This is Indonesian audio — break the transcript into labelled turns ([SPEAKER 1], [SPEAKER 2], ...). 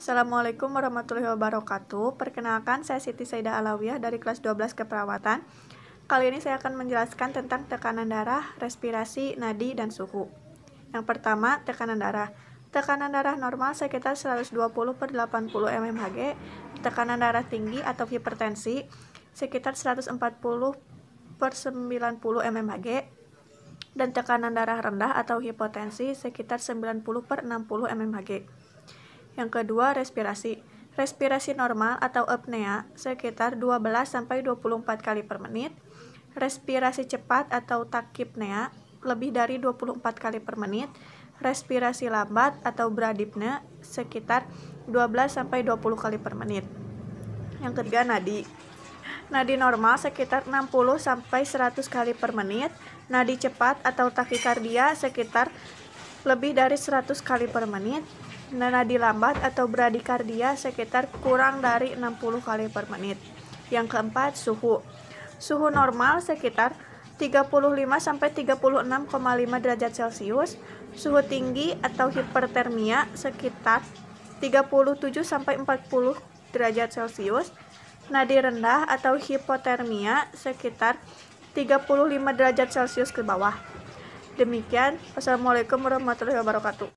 [SPEAKER 1] Assalamualaikum warahmatullahi wabarakatuh. Perkenalkan, saya Siti Saida Alawiyah dari kelas 12 keperawatan. Kali ini saya akan menjelaskan tentang tekanan darah, respirasi, nadi, dan suhu. Yang pertama, tekanan darah. Tekanan darah normal sekitar 120 per 80 mmHg. Tekanan darah tinggi atau hipertensi sekitar 140 per 90 mmHg. Dan tekanan darah rendah atau hipotensi sekitar 90 per 60 mmHg. Yang kedua, respirasi. Respirasi normal atau apnea sekitar 12-24 kali per menit. Respirasi cepat atau takipnea lebih dari 24 kali per menit. Respirasi lambat atau bradipnea sekitar 12-20 kali per menit. Yang ketiga, nadi. Nadi normal sekitar 60-100 kali per menit. Nadi cepat atau takikardia sekitar lebih dari 100 kali per menit nadi lambat atau bradikardia sekitar kurang dari 60 kali per menit. Yang keempat, suhu. Suhu normal sekitar 35 sampai 36,5 derajat Celcius, suhu tinggi atau hipertermia sekitar 37 sampai 40 derajat Celcius, nadi rendah atau hipotermia sekitar 35 derajat Celcius ke bawah. Demikian, Wassalamualaikum warahmatullahi wabarakatuh.